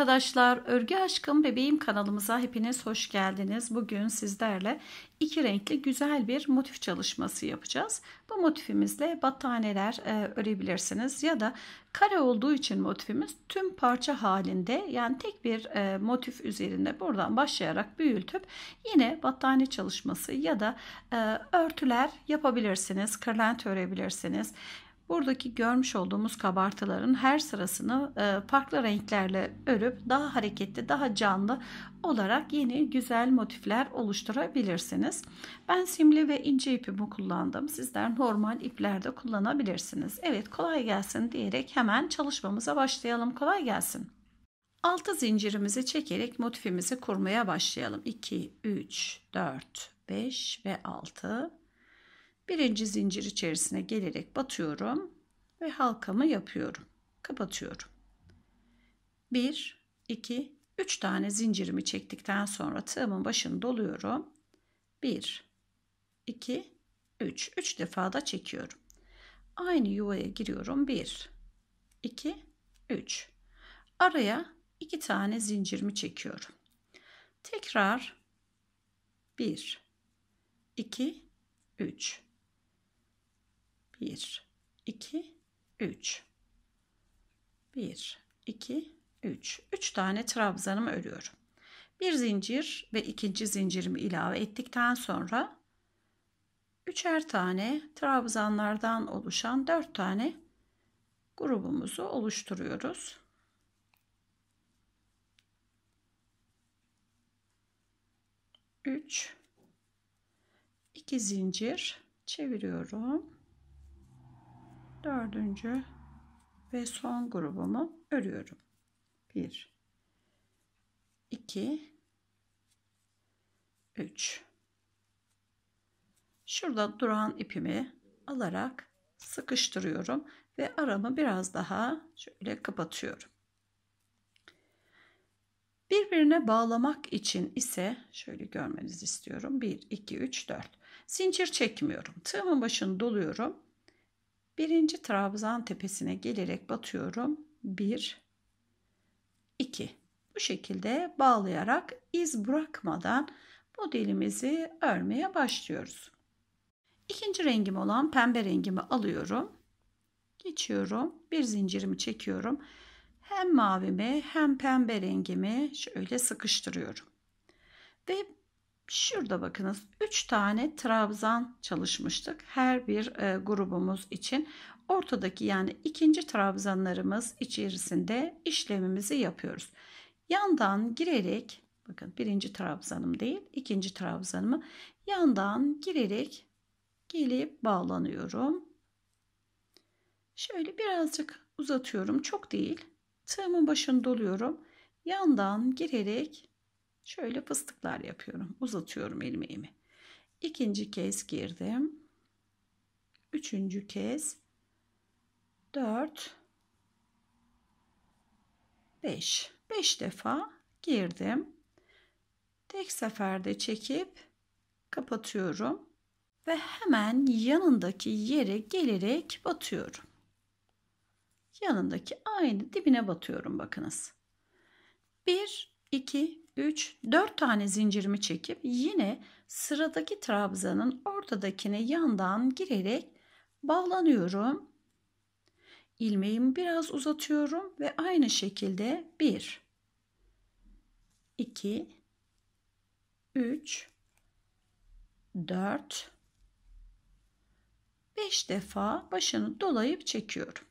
arkadaşlar, Örgü Aşkım Bebeğim kanalımıza hepiniz hoş geldiniz. Bugün sizlerle iki renkli güzel bir motif çalışması yapacağız. Bu motifimizle battaneler e, örebilirsiniz ya da kare olduğu için motifimiz tüm parça halinde yani tek bir e, motif üzerinde buradan başlayarak büyütüp yine battaniye çalışması ya da e, örtüler yapabilirsiniz, kırlent örebilirsiniz. Buradaki görmüş olduğumuz kabartıların her sırasını e, farklı renklerle örüp daha hareketli, daha canlı olarak yeni güzel motifler oluşturabilirsiniz. Ben simli ve ince ipimi kullandım. Sizler normal iplerde kullanabilirsiniz. Evet kolay gelsin diyerek hemen çalışmamıza başlayalım. Kolay gelsin. 6 zincirimizi çekerek motifimizi kurmaya başlayalım. 2, 3, 4, 5 ve 6 Birinci zincir içerisine gelerek batıyorum ve halkamı yapıyorum. Kapatıyorum. 1 2 3 tane zincirimi çektikten sonra tığımın başını doluyorum. 1 2 3 3 defa da çekiyorum. Aynı yuvaya giriyorum. 1 2 3 Araya 2 tane zincirimi çekiyorum. Tekrar 1 2 3 1, 2, 3. 1, 2, 3. 3 tane trabzanımı örüyorum. Bir zincir ve ikinci zincirimi ilave ettikten sonra üçer tane trabzanlardan oluşan dört tane grubumuzu oluşturuyoruz. Üç, iki zincir çeviriyorum dördüncü ve son grubumu örüyorum. 1 2 3 Şurada duran ipimi alarak sıkıştırıyorum ve aramı biraz daha şöyle kapatıyorum. Birbirine bağlamak için ise şöyle görmenizi istiyorum. 1 2 3 4. Zincir çekmiyorum. Tığımın başını doluyorum Birinci trabzan tepesine gelerek batıyorum. 1, 2. Bu şekilde bağlayarak iz bırakmadan modelimizi örmeye başlıyoruz. İkinci rengim olan pembe rengimi alıyorum. Geçiyorum. Bir zincirimi çekiyorum. Hem mavimi hem pembe rengimi şöyle sıkıştırıyorum. Ve Şurada bakınız 3 tane trabzan çalışmıştık her bir e, grubumuz için. Ortadaki yani ikinci trabzanlarımız içerisinde işlemimizi yapıyoruz. Yandan girerek bakın birinci trabzanım değil ikinci trabzanımı yandan girerek gelip bağlanıyorum. Şöyle birazcık uzatıyorum çok değil. Tığımın başını doluyorum. Yandan girerek Şöyle fıstıklar yapıyorum. Uzatıyorum ilmeğimi. İkinci kez girdim. Üçüncü kez. Dört. Beş. Beş defa girdim. Tek seferde çekip kapatıyorum. Ve hemen yanındaki yere gelerek batıyorum. Yanındaki aynı dibine batıyorum bakınız. Bir, iki. 3, 4 tane zincirimi çekip yine sıradaki trabzanın ortadakine yandan girerek bağlanıyorum. İlmeğimi biraz uzatıyorum ve aynı şekilde 1, 2, 3, 4, 5 defa başını dolayıp çekiyorum.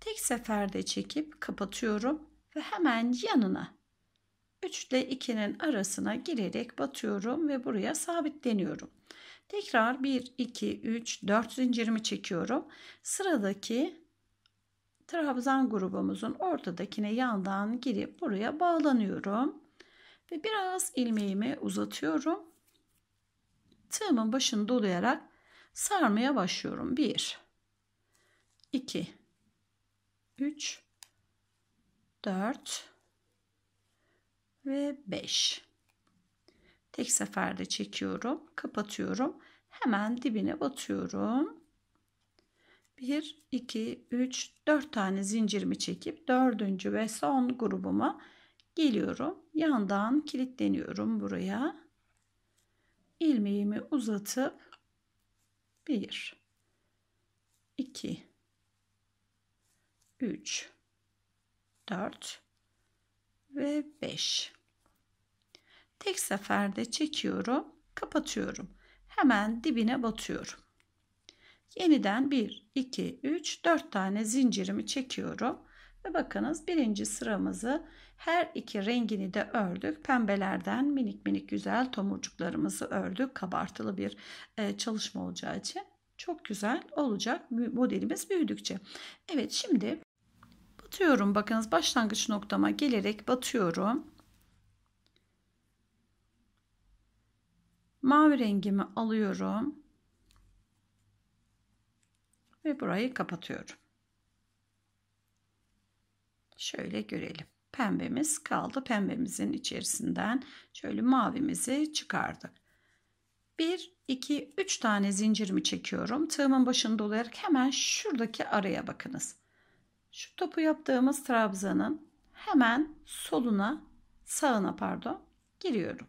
Tek seferde çekip kapatıyorum ve hemen yanına 3 ile 2'nin arasına girerek batıyorum ve buraya sabitleniyorum. Tekrar 1, 2, 3, 4 zincirimi çekiyorum. Sıradaki trabzan grubumuzun ortadakine yandan girip buraya bağlanıyorum. Ve biraz ilmeğimi uzatıyorum. Tığımın başını dolayarak sarmaya başlıyorum. 1, 2, 3, 4, ve 5. Tek seferde çekiyorum, kapatıyorum. Hemen dibine batıyorum. 1, 2, 3, 4 tane zincirimi çekip 4. ve son grubuma geliyorum. Yandan kilitleniyorum buraya. İlmeğimi uzatıp 1, 2, 3, 4 ve 5. Tek seferde çekiyorum, kapatıyorum. Hemen dibine batıyorum. Yeniden 1, 2, 3, 4 tane zincirimi çekiyorum. Ve bakınız birinci sıramızı her iki rengini de ördük. Pembelerden minik minik güzel tomurcuklarımızı ördük. Kabartılı bir e, çalışma olacağı için çok güzel olacak modelimiz büyüdükçe. Evet şimdi batıyorum bakınız başlangıç noktama gelerek batıyorum. Mavi rengimi alıyorum. Ve burayı kapatıyorum. Şöyle görelim. Pembemiz kaldı. Pembemizin içerisinden şöyle mavimizi çıkardık. 1, 2, 3 tane zincirimi çekiyorum. Tığımın başını dolayarak hemen şuradaki araya bakınız. Şu topu yaptığımız trabzanın hemen soluna, sağına pardon giriyorum.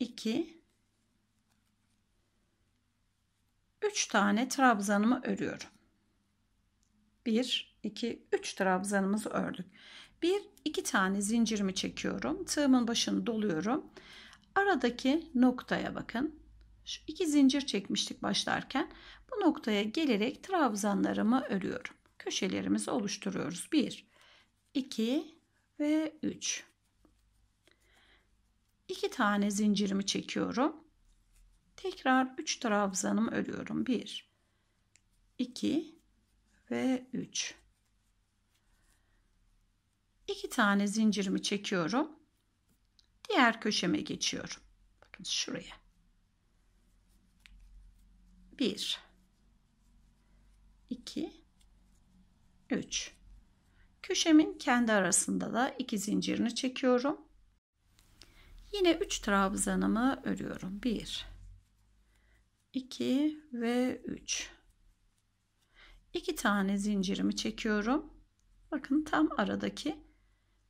2 3 tane trabzanımı örüyorum. 1 2 3 trabzanımızı ördük. 1 2 tane zincirimi çekiyorum. Tığımın başını doluyorum. Aradaki noktaya bakın. Şu iki zincir çekmiştik başlarken. Bu noktaya gelerek trabzanlarımı örüyorum. Köşelerimizi oluşturuyoruz. 1 2 ve 3 2 tane zincirimi çekiyorum. Tekrar 3 trabzanımı örüyorum. 1 2 ve 3. 2 tane zincirimi çekiyorum. Diğer köşeme geçiyorum. Bakın şuraya. 1 2 3 Köşemin kendi arasında da iki zincirini çekiyorum. Yine 3 trabzanımı örüyorum. 1 2 ve 3. 2 tane zincirimi çekiyorum. Bakın tam aradaki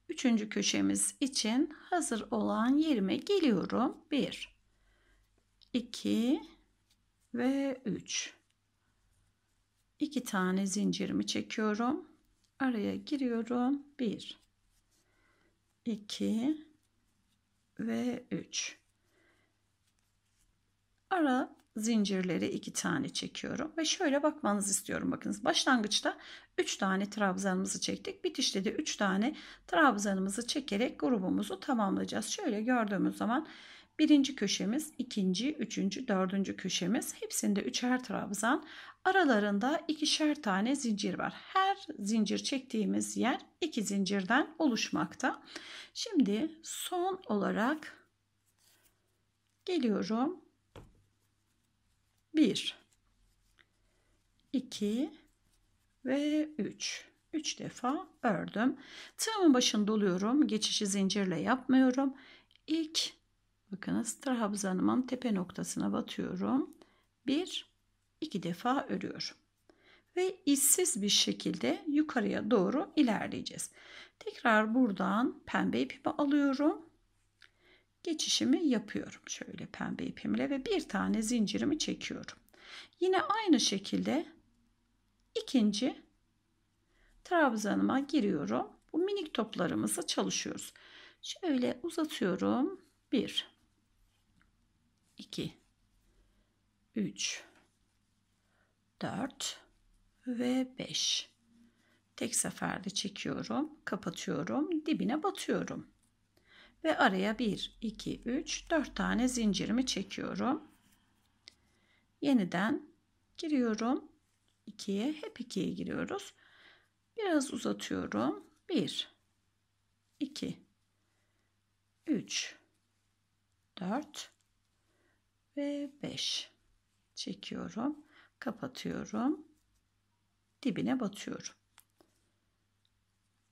3. köşemiz için hazır olan yerime geliyorum. 1 2 ve 3. 2 tane zincirimi çekiyorum. Araya giriyorum. 1 2 ve 3 ara zincirleri iki tane çekiyorum ve şöyle bakmanızı istiyorum bakınız başlangıçta 3 tane trabzanımızı çektik bitişte de 3 tane trabzanımızı çekerek grubumuzu tamamlayacağız şöyle gördüğümüz zaman Birinci köşemiz, ikinci, üçüncü, dördüncü köşemiz. Hepsinde üçer trabzan. Aralarında ikişer tane zincir var. Her zincir çektiğimiz yer iki zincirden oluşmakta. Şimdi son olarak geliyorum. bir iki ve üç üç defa ördüm. Tığımın başını doluyorum. Geçişi zincirle yapmıyorum. İlk Bakınız trabzanımın tepe noktasına batıyorum. Bir, iki defa örüyorum. Ve işsiz bir şekilde yukarıya doğru ilerleyeceğiz. Tekrar buradan pembe ipimi alıyorum. Geçişimi yapıyorum. Şöyle pembe ipimle ve bir tane zincirimi çekiyorum. Yine aynı şekilde ikinci trabzanıma giriyorum. Bu minik toplarımızı çalışıyoruz. Şöyle uzatıyorum. 1 2 3 4 ve 5 tek seferde çekiyorum kapatıyorum dibine batıyorum ve araya 1 2 3 4 tane zincirimi çekiyorum yeniden giriyorum 2'ye hep 2'ye giriyoruz biraz uzatıyorum 1 2 3 4 ve 5 çekiyorum kapatıyorum dibine batıyorum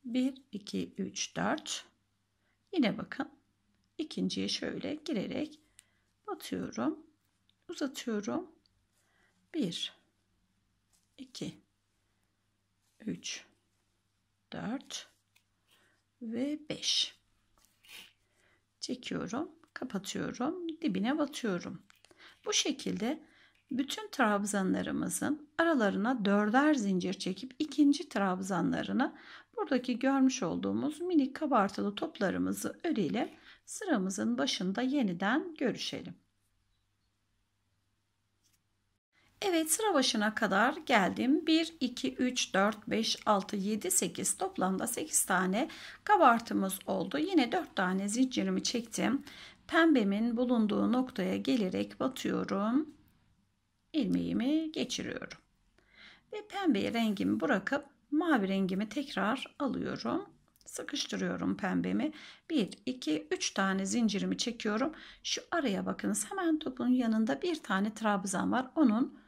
1 2 3 4 yine bakın ikinciye şöyle girerek batıyorum uzatıyorum 1 2 3 4 ve 5 çekiyorum kapatıyorum dibine batıyorum bu şekilde bütün trabzanlarımızın aralarına dörder zincir çekip ikinci trabzanlarını buradaki görmüş olduğumuz minik kabartılı toplarımızı örüyle sıramızın başında yeniden görüşelim. Evet sıra başına kadar geldim. 1, 2, 3, 4, 5, 6, 7, 8 toplamda 8 tane kabartımız oldu. Yine 4 tane zincirimi çektim pembemin bulunduğu noktaya gelerek batıyorum. ilmeğimi geçiriyorum. Ve pembe rengimi bırakıp mavi rengimi tekrar alıyorum. Sıkıştırıyorum pembemi. 1, 2, 3 tane zincirimi çekiyorum. Şu araya bakınız hemen topun yanında bir tane trabzan var. Onun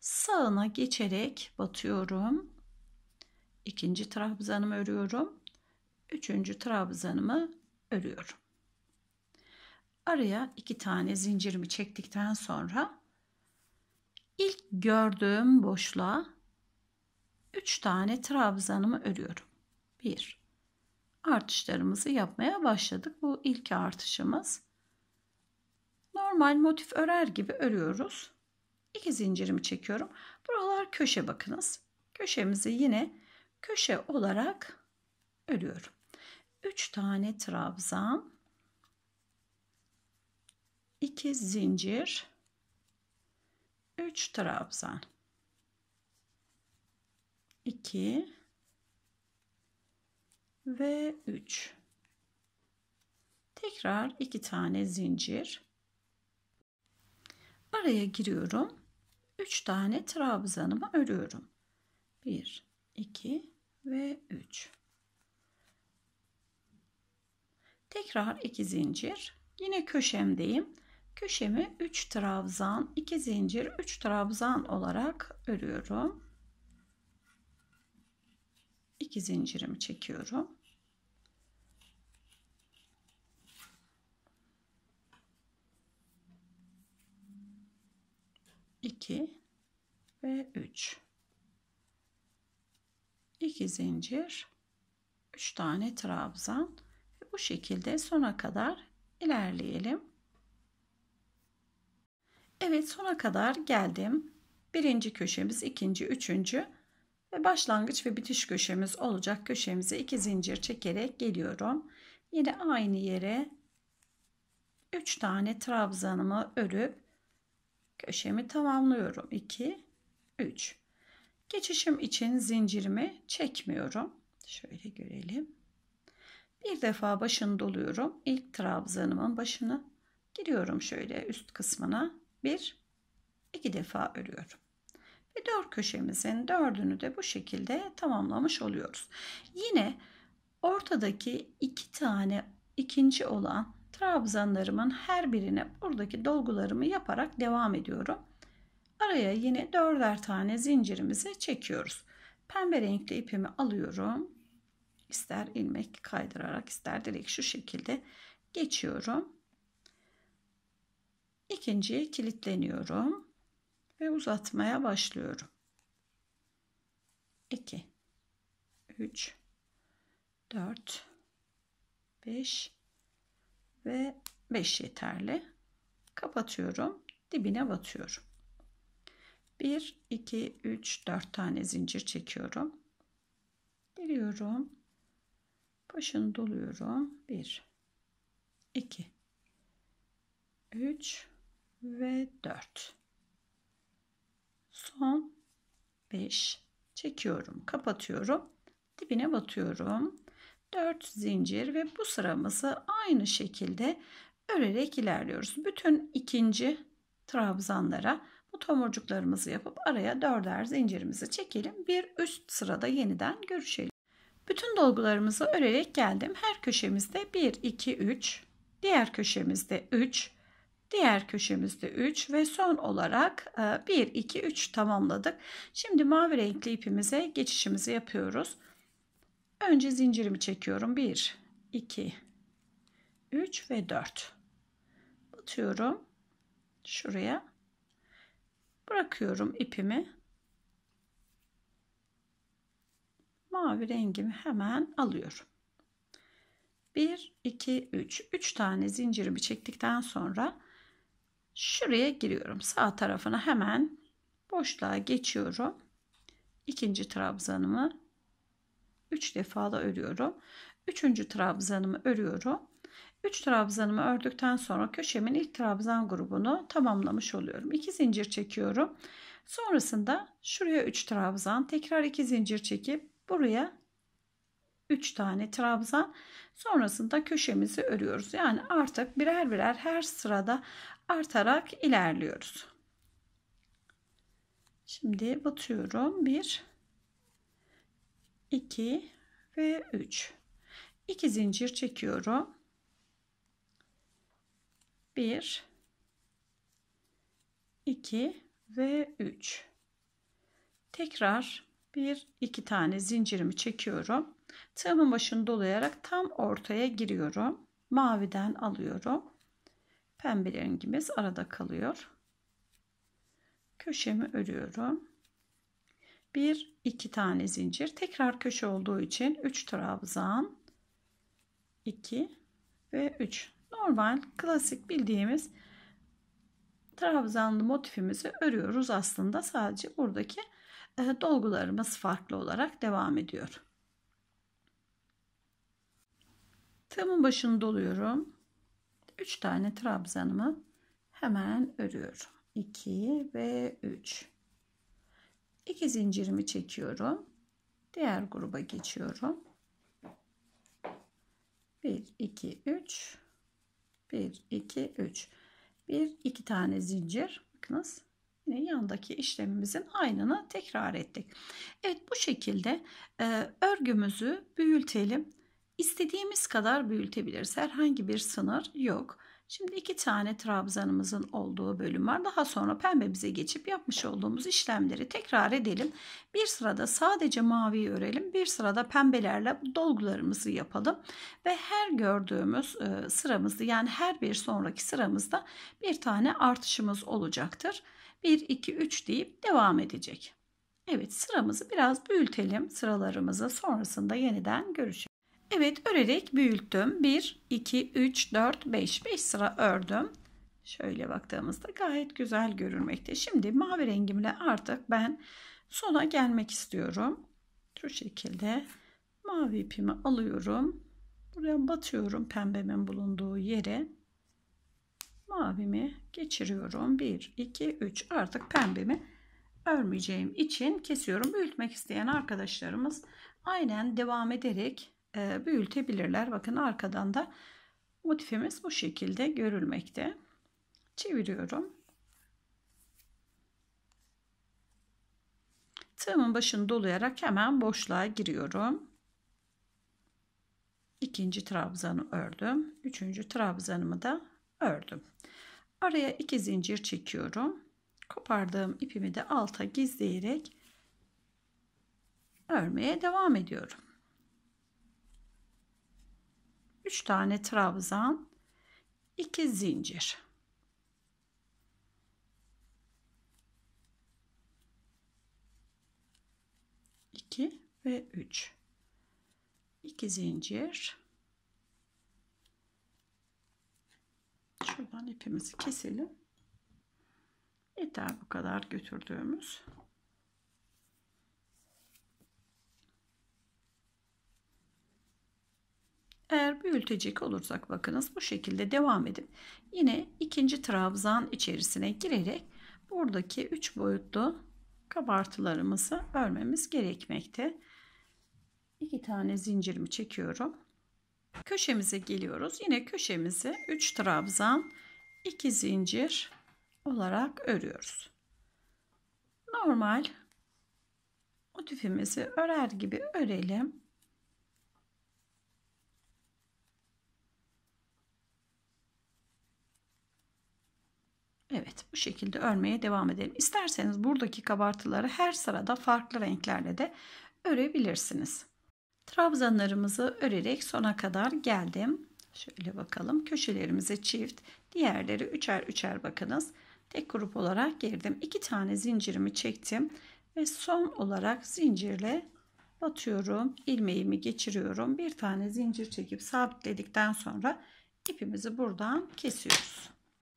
sağına geçerek batıyorum. İkinci trabzanımı örüyorum. Üçüncü trabzanımı örüyorum. Araya iki tane zincirimi çektikten sonra ilk gördüğüm boşluğa üç tane trabzanımı örüyorum. Bir artışlarımızı yapmaya başladık. Bu ilk artışımız. Normal motif örer gibi örüyoruz. İki zincirimi çekiyorum. Buralar köşe bakınız. Köşemizi yine köşe olarak örüyorum. 3 tane trabzan 2 zincir 3 trabzan 2 ve 3 tekrar 2 tane zincir araya giriyorum 3 tane trabzanımı örüyorum 1 2 ve 3 tekrar 2 zincir yine köşemdeyim köşemi 3 trabzan 2 zincir 3 trabzan olarak örüyorum 2 zincirimi çekiyorum iki ve üç iki zincir üç tane trabzan bu şekilde sona kadar ilerleyelim Evet sona kadar geldim. Birinci köşemiz, ikinci, üçüncü ve başlangıç ve bitiş köşemiz olacak köşemize iki zincir çekerek geliyorum. Yine aynı yere 3 tane trabzanımı örüp köşemi tamamlıyorum. 2 3. Geçişim için zincirimi çekmiyorum. Şöyle görelim. Bir defa başını doluyorum. İlk trabzanımın başını giriyorum şöyle üst kısmına bir iki defa örüyorum. Ve dört köşemizin dördünü de bu şekilde tamamlamış oluyoruz. Yine ortadaki iki tane ikinci olan trabzanlarımın her birine buradaki dolgularımı yaparak devam ediyorum. Araya yine dörder tane zincirimizi çekiyoruz. Pembe renkli ipimi alıyorum. ister ilmek kaydırarak ister direkt şu şekilde geçiyorum. İkinciye kilitleniyorum ve uzatmaya başlıyorum. 2 3 4 5 ve 5 yeterli. Kapatıyorum. Dibine batıyorum. 1 2 3 4 tane zincir çekiyorum. Giriyorum. Başını doluyorum. 1 2 3 ve 4. Son 5 çekiyorum, kapatıyorum. Dibine batıyorum. 4 zincir ve bu sıramızı aynı şekilde örerek ilerliyoruz. Bütün ikinci trabzanlara bu tomurcuklarımızı yapıp araya dörder zincirimizi çekelim. Bir üst sırada yeniden görüşelim. Bütün dolgularımızı örerek geldim. Her köşemizde 1, 2, 3, diğer köşemizde 3, Diğer köşemizde 3 ve son olarak 1, 2, 3 tamamladık. Şimdi mavi renkli ipimize geçişimizi yapıyoruz. Önce zincirimi çekiyorum. 1, 2, 3 ve 4. Batıyorum. Şuraya. Bırakıyorum ipimi. Mavi rengimi hemen alıyorum. 1, 2, 3. 3 tane zincirimi çektikten sonra Şuraya giriyorum. Sağ tarafına hemen boşluğa geçiyorum. İkinci trabzanımı 3 defa da örüyorum. Üçüncü trabzanımı örüyorum. 3 trabzanımı ördükten sonra köşemin ilk trabzan grubunu tamamlamış oluyorum. 2 zincir çekiyorum. Sonrasında şuraya 3 trabzan, tekrar 2 zincir çekip buraya 3 tane trabzan sonrasında köşemizi örüyoruz. Yani artık birer birer her sırada artarak ilerliyoruz. Şimdi batıyorum. 1 2 ve 3. 2 zincir çekiyorum. 1 2 ve 3. Tekrar bir iki tane zincirimi çekiyorum. Tığımın başını dolayarak tam ortaya giriyorum. Maviden alıyorum. Pembe rengimiz arada kalıyor. Köşemi örüyorum. Bir iki tane zincir. Tekrar köşe olduğu için 3 trabzan. 2 ve 3. Normal klasik bildiğimiz trabzanlı motifimizi örüyoruz aslında sadece buradaki e, dolgularımız farklı olarak devam ediyor. Tığımın başını doluyorum. 3 tane trabzanımı hemen örüyorum. 2 ve 3. 2 zincirimi çekiyorum. Diğer gruba geçiyorum. 1 2 3 1 2 3 1 2 tane zincir. Bakınız yine yandaki işlemimizin aynını tekrar ettik. Evet bu şekilde e, örgümüzü büyütelim. İstediğimiz kadar büyütebiliriz. Herhangi bir sınır yok. Şimdi iki tane trabzanımızın olduğu bölüm var. Daha sonra pembemize geçip yapmış olduğumuz işlemleri tekrar edelim. Bir sırada sadece maviyi örelim. Bir sırada pembelerle dolgularımızı yapalım. Ve her gördüğümüz e, sıramızda yani her bir sonraki sıramızda bir tane artışımız olacaktır. 1, 2, 3 deyip devam edecek. Evet sıramızı biraz büyütelim sıralarımızı sonrasında yeniden görüşelim. Evet örerek büyüttüm. 1, 2, 3, 4, 5. 5 sıra ördüm. Şöyle baktığımızda gayet güzel görünmekte. Şimdi mavi rengimle artık ben sona gelmek istiyorum. Şu şekilde mavi ipimi alıyorum. Buraya batıyorum pembemin bulunduğu yere. Mavimi geçiriyorum. 1, 2, 3 artık pembemi örmeyeceğim için kesiyorum. Büyütmek isteyen arkadaşlarımız aynen devam ederek e, büyütebilirler. Bakın arkadan da motifimiz bu şekilde görülmekte. Çeviriyorum. Tığımın başını dolayarak hemen boşluğa giriyorum. İkinci trabzanı ördüm. Üçüncü trabzanımı da ördüm. Araya iki zincir çekiyorum. Kopardığım ipimi de alta gizleyerek örmeye devam ediyorum. 3 tane trabzan, 2 zincir. İki ve üç. İki zincir. Şuradan ipimizi keselim. Yeter bu kadar götürdüğümüz. Eğer büyütecek olursak bakınız bu şekilde devam edip yine ikinci trabzan içerisine girerek buradaki üç boyutlu kabartılarımızı örmemiz gerekmekte. İki tane zincirimi çekiyorum. Köşemize geliyoruz. Yine köşemizi 3 trabzan 2 zincir olarak örüyoruz. Normal motifimizi örer gibi örelim. bu şekilde örmeye devam edelim. İsterseniz buradaki kabartıları her sırada farklı renklerle de örebilirsiniz. Trabzanlarımızı örerek sona kadar geldim. Şöyle bakalım köşelerimize çift, diğerleri üçer üçer bakınız. Tek grup olarak girdim. İki tane zincirimi çektim ve son olarak zincirle batıyorum. ilmeğimi geçiriyorum. Bir tane zincir çekip sabitledikten sonra ipimizi buradan kesiyoruz.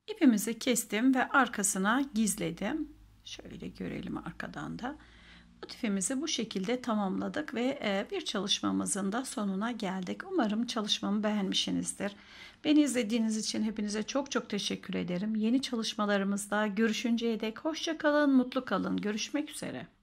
İpimizi kestim ve arkasına gizledim. Şöyle görelim arkadan da. Motifimizi bu şekilde tamamladık ve e, bir çalışmamızın da sonuna geldik. Umarım çalışmamı beğenmişsinizdir. Beni izlediğiniz için hepinize çok çok teşekkür ederim. Yeni çalışmalarımızda görüşünceye dek hoşça kalın, mutlu kalın. Görüşmek üzere.